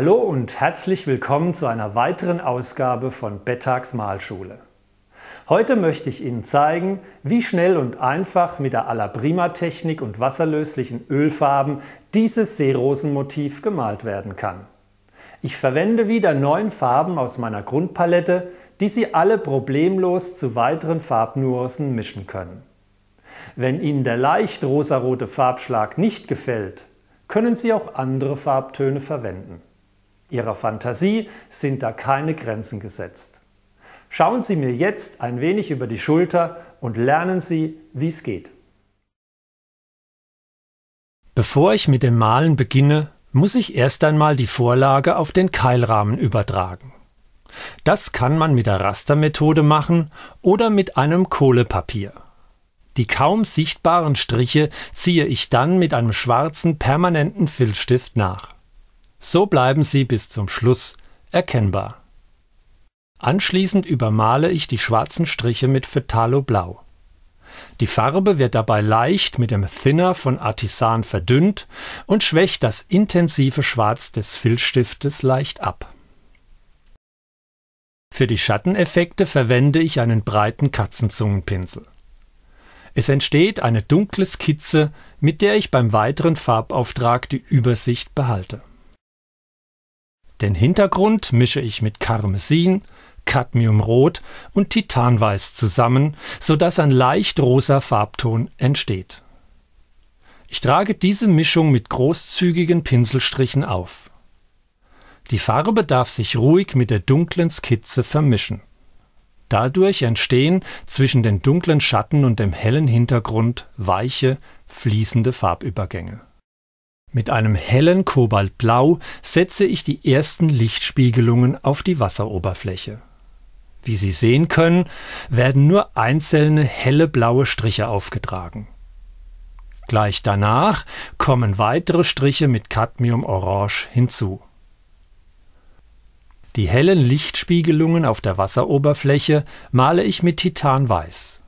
Hallo und herzlich willkommen zu einer weiteren Ausgabe von Bettags Malschule. Heute möchte ich Ihnen zeigen, wie schnell und einfach mit der Alabrima-Technik und wasserlöslichen Ölfarben dieses Seerosenmotiv gemalt werden kann. Ich verwende wieder neun Farben aus meiner Grundpalette, die Sie alle problemlos zu weiteren Farbnuancen mischen können. Wenn Ihnen der leicht rosarote Farbschlag nicht gefällt, können Sie auch andere Farbtöne verwenden. Ihrer Fantasie sind da keine Grenzen gesetzt. Schauen Sie mir jetzt ein wenig über die Schulter und lernen Sie, wie es geht. Bevor ich mit dem Malen beginne, muss ich erst einmal die Vorlage auf den Keilrahmen übertragen. Das kann man mit der Rastermethode machen oder mit einem Kohlepapier. Die kaum sichtbaren Striche ziehe ich dann mit einem schwarzen permanenten Filzstift nach. So bleiben sie bis zum Schluss erkennbar. Anschließend übermale ich die schwarzen Striche mit Fetalo-Blau. Die Farbe wird dabei leicht mit dem Thinner von Artisan verdünnt und schwächt das intensive Schwarz des Filzstiftes leicht ab. Für die Schatteneffekte verwende ich einen breiten Katzenzungenpinsel. Es entsteht eine dunkle Skizze, mit der ich beim weiteren Farbauftrag die Übersicht behalte. Den Hintergrund mische ich mit Karmesin, Cadmiumrot und Titanweiß zusammen, sodass ein leicht rosa Farbton entsteht. Ich trage diese Mischung mit großzügigen Pinselstrichen auf. Die Farbe darf sich ruhig mit der dunklen Skizze vermischen. Dadurch entstehen zwischen den dunklen Schatten und dem hellen Hintergrund weiche, fließende Farbübergänge. Mit einem hellen Kobaltblau setze ich die ersten Lichtspiegelungen auf die Wasseroberfläche. Wie Sie sehen können, werden nur einzelne helle blaue Striche aufgetragen. Gleich danach kommen weitere Striche mit Cadmiumorange hinzu. Die hellen Lichtspiegelungen auf der Wasseroberfläche male ich mit Titanweiß.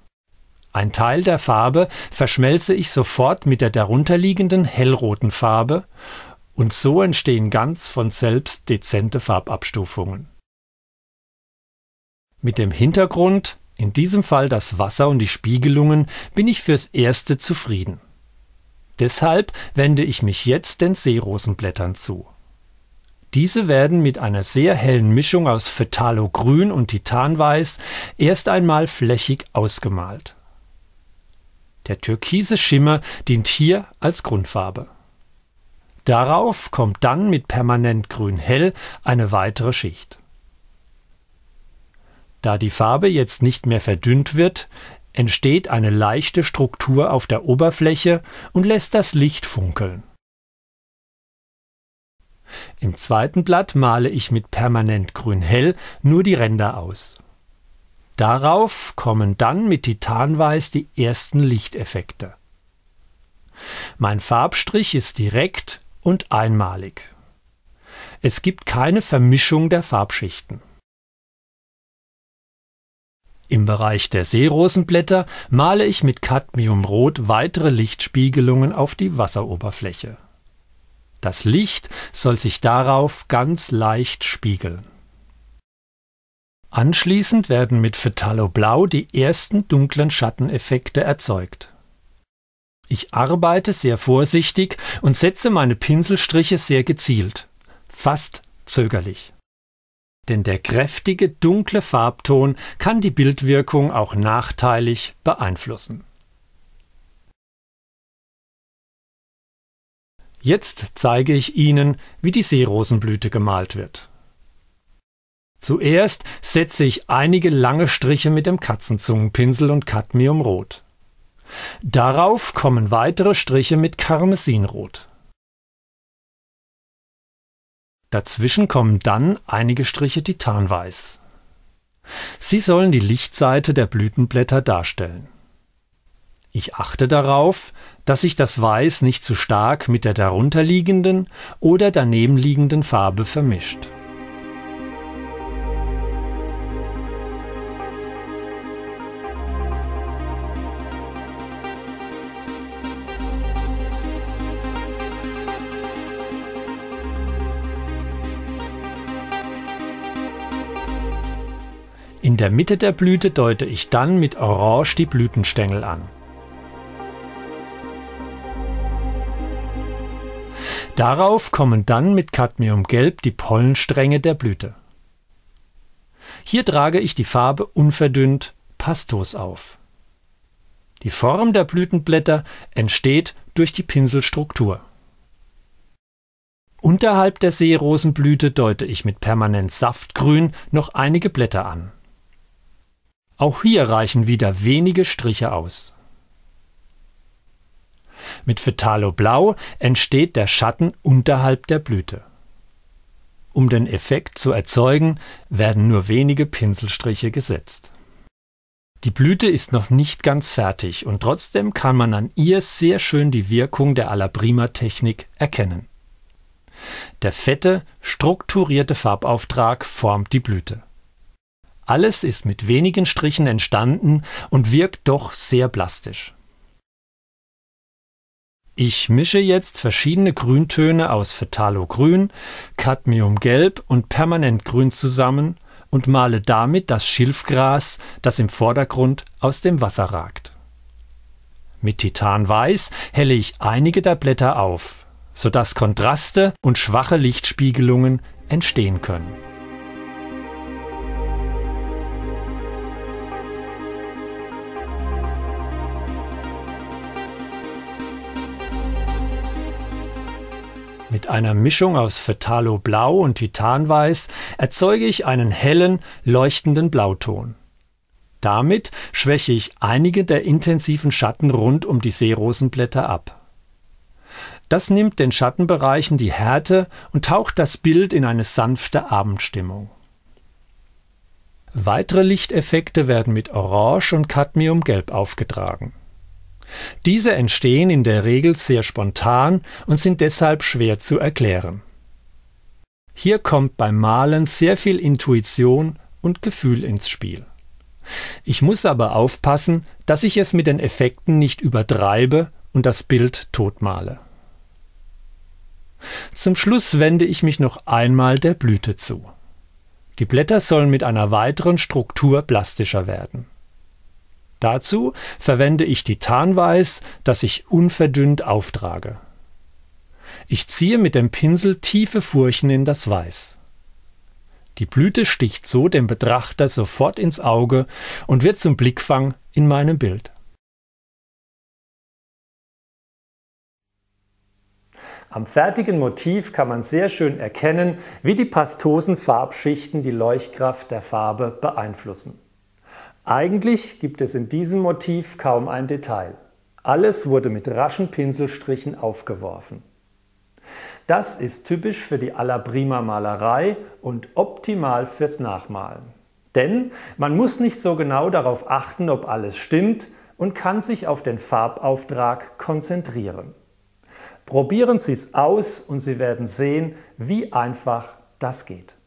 Ein Teil der Farbe verschmelze ich sofort mit der darunterliegenden hellroten Farbe und so entstehen ganz von selbst dezente Farbabstufungen. Mit dem Hintergrund, in diesem Fall das Wasser und die Spiegelungen, bin ich fürs Erste zufrieden. Deshalb wende ich mich jetzt den Seerosenblättern zu. Diese werden mit einer sehr hellen Mischung aus Fetalo-Grün und Titanweiß erst einmal flächig ausgemalt. Der türkise Schimmer dient hier als Grundfarbe. Darauf kommt dann mit permanent grün hell eine weitere Schicht. Da die Farbe jetzt nicht mehr verdünnt wird, entsteht eine leichte Struktur auf der Oberfläche und lässt das Licht funkeln. Im zweiten Blatt male ich mit permanent grün hell nur die Ränder aus. Darauf kommen dann mit Titanweiß die ersten Lichteffekte. Mein Farbstrich ist direkt und einmalig. Es gibt keine Vermischung der Farbschichten. Im Bereich der Seerosenblätter male ich mit Cadmiumrot weitere Lichtspiegelungen auf die Wasseroberfläche. Das Licht soll sich darauf ganz leicht spiegeln. Anschließend werden mit Phthalo-Blau die ersten dunklen Schatteneffekte erzeugt. Ich arbeite sehr vorsichtig und setze meine Pinselstriche sehr gezielt, fast zögerlich. Denn der kräftige dunkle Farbton kann die Bildwirkung auch nachteilig beeinflussen. Jetzt zeige ich Ihnen, wie die Seerosenblüte gemalt wird. Zuerst setze ich einige lange Striche mit dem Katzenzungenpinsel und Cadmiumrot. Darauf kommen weitere Striche mit Karmesinrot. Dazwischen kommen dann einige Striche Titanweiß. Sie sollen die Lichtseite der Blütenblätter darstellen. Ich achte darauf, dass sich das Weiß nicht zu stark mit der darunterliegenden oder danebenliegenden Farbe vermischt. In der Mitte der Blüte deute ich dann mit Orange die Blütenstängel an. Darauf kommen dann mit Cadmiumgelb die Pollenstränge der Blüte. Hier trage ich die Farbe unverdünnt Pastos auf. Die Form der Blütenblätter entsteht durch die Pinselstruktur. Unterhalb der Seerosenblüte deute ich mit permanent Saftgrün noch einige Blätter an. Auch hier reichen wieder wenige Striche aus. Mit Blau entsteht der Schatten unterhalb der Blüte. Um den Effekt zu erzeugen, werden nur wenige Pinselstriche gesetzt. Die Blüte ist noch nicht ganz fertig und trotzdem kann man an ihr sehr schön die Wirkung der Alabrima-Technik erkennen. Der fette, strukturierte Farbauftrag formt die Blüte. Alles ist mit wenigen Strichen entstanden und wirkt doch sehr plastisch. Ich mische jetzt verschiedene Grüntöne aus Grün, Cadmium Gelb und Permanentgrün zusammen und male damit das Schilfgras, das im Vordergrund aus dem Wasser ragt. Mit Titanweiß helle ich einige der Blätter auf, sodass Kontraste und schwache Lichtspiegelungen entstehen können. Mit einer Mischung aus Fetalo blau und Titanweiß erzeuge ich einen hellen, leuchtenden Blauton. Damit schwäche ich einige der intensiven Schatten rund um die Seerosenblätter ab. Das nimmt den Schattenbereichen die Härte und taucht das Bild in eine sanfte Abendstimmung. Weitere Lichteffekte werden mit Orange und Cadmiumgelb aufgetragen. Diese entstehen in der Regel sehr spontan und sind deshalb schwer zu erklären. Hier kommt beim Malen sehr viel Intuition und Gefühl ins Spiel. Ich muss aber aufpassen, dass ich es mit den Effekten nicht übertreibe und das Bild totmale. Zum Schluss wende ich mich noch einmal der Blüte zu. Die Blätter sollen mit einer weiteren Struktur plastischer werden. Dazu verwende ich Titanweiß, das ich unverdünnt auftrage. Ich ziehe mit dem Pinsel tiefe Furchen in das Weiß. Die Blüte sticht so dem Betrachter sofort ins Auge und wird zum Blickfang in meinem Bild. Am fertigen Motiv kann man sehr schön erkennen, wie die pastosen Farbschichten die Leuchtkraft der Farbe beeinflussen. Eigentlich gibt es in diesem Motiv kaum ein Detail. Alles wurde mit raschen Pinselstrichen aufgeworfen. Das ist typisch für die Allabrima Malerei und optimal fürs Nachmalen. Denn man muss nicht so genau darauf achten, ob alles stimmt und kann sich auf den Farbauftrag konzentrieren. Probieren Sie es aus und Sie werden sehen, wie einfach das geht.